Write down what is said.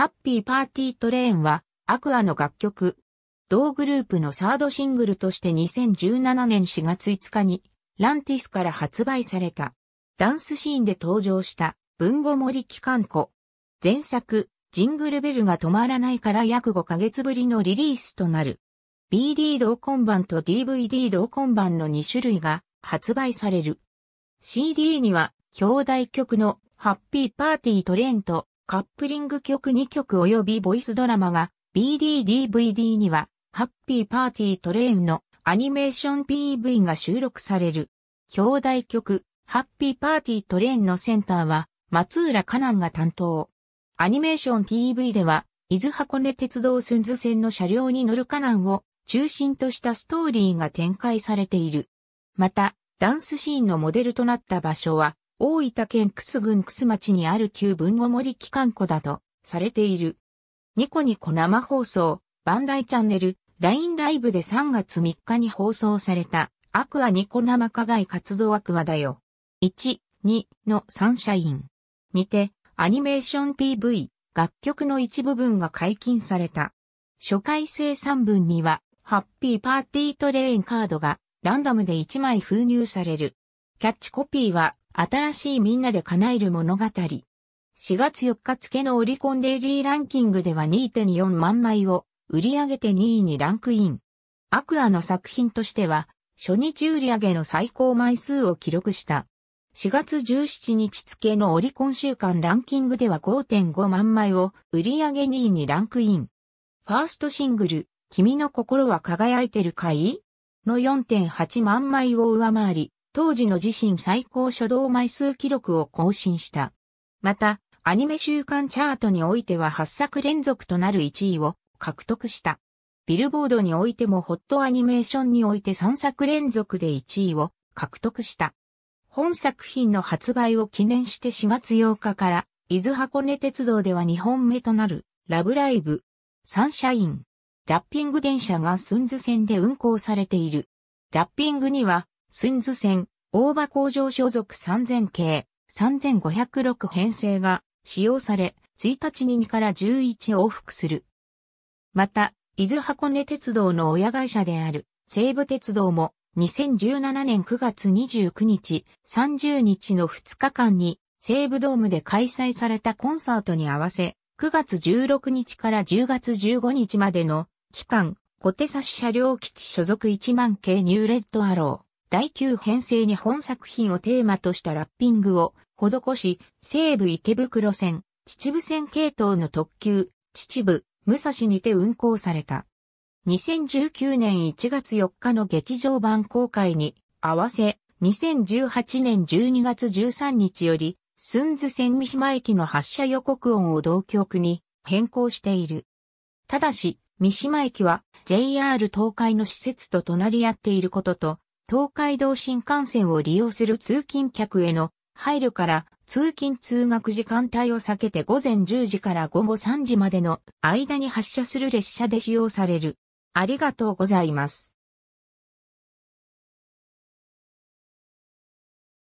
ハッピーパーティートレーンは、アクアの楽曲。同グループのサードシングルとして2017年4月5日に、ランティスから発売された。ダンスシーンで登場した、文語森機関庫。前作、ジングルベルが止まらないから約5ヶ月ぶりのリリースとなる。BD 同梱版と DVD 同梱版の2種類が発売される。CD には、兄弟曲のハッピーパーティートレーンとカップリング曲2曲及びボイスドラマが BDDVD にはハッピーパーティートレインのアニメーション PV が収録される。兄弟曲ハッピーパーティートレインのセンターは松浦カナンが担当。アニメーション PV では伊豆箱根鉄道寸図線の車両に乗るカナンを中心としたストーリーが展開されている。また、ダンスシーンのモデルとなった場所は、大分県楠郡楠町にある旧文後森機関庫だとされている。ニコニコ生放送、バンダイチャンネル、LINE ライブで3月3日に放送された、アクアニコ生課外活動アクアだよ。1、2のサンシャイン。にて、アニメーション PV、楽曲の一部分が解禁された。初回生産分には、ハッピーパーティートレインカードがランダムで1枚封入される。キャッチコピーは、新しいみんなで叶える物語。4月4日付のオリコンデイリーランキングでは2.4万枚を売り上げて2位にランクイン。アクアの作品としては、初日売り上げの最高枚数を記録した。4月17日付のオリコン週間ランキングでは5.5万枚を売り上げ2位にランクイン。ファーストシングル、君の心は輝いてるかいの4.8万枚を上回り、当時の自身最高初動枚数記録を更新した。また、アニメ週間チャートにおいては8作連続となる1位を獲得した。ビルボードにおいてもホットアニメーションにおいて3作連続で1位を獲得した。本作品の発売を記念して4月8日から、伊豆箱根鉄道では2本目となる、ラブライブ、サンシャイン、ラッピング電車がスンズ線で運行されている。ラッピングには、スンズ線、大場工場所属3000系、3506編成が使用され、1日に2から11往復する。また、伊豆箱根鉄道の親会社である西武鉄道も2017年9月29日、30日の2日間に西武ドームで開催されたコンサートに合わせ、9月16日から10月15日までの期間、小手差し車両基地所属1万系ニューレッドアロー。第9編成に本作品をテーマとしたラッピングを施し、西武池袋線、秩父線系統の特急、秩父、武蔵にて運行された。2019年1月4日の劇場版公開に合わせ、2018年12月13日より、ン津線三島駅の発車予告音を同局に変更している。ただし、三島駅は JR 東海の施設と隣り合っていることと、東海道新幹線を利用する通勤客への配慮から通勤通学時間帯を避けて午前10時から午後3時までの間に発車する列車で使用される。ありがとうございます。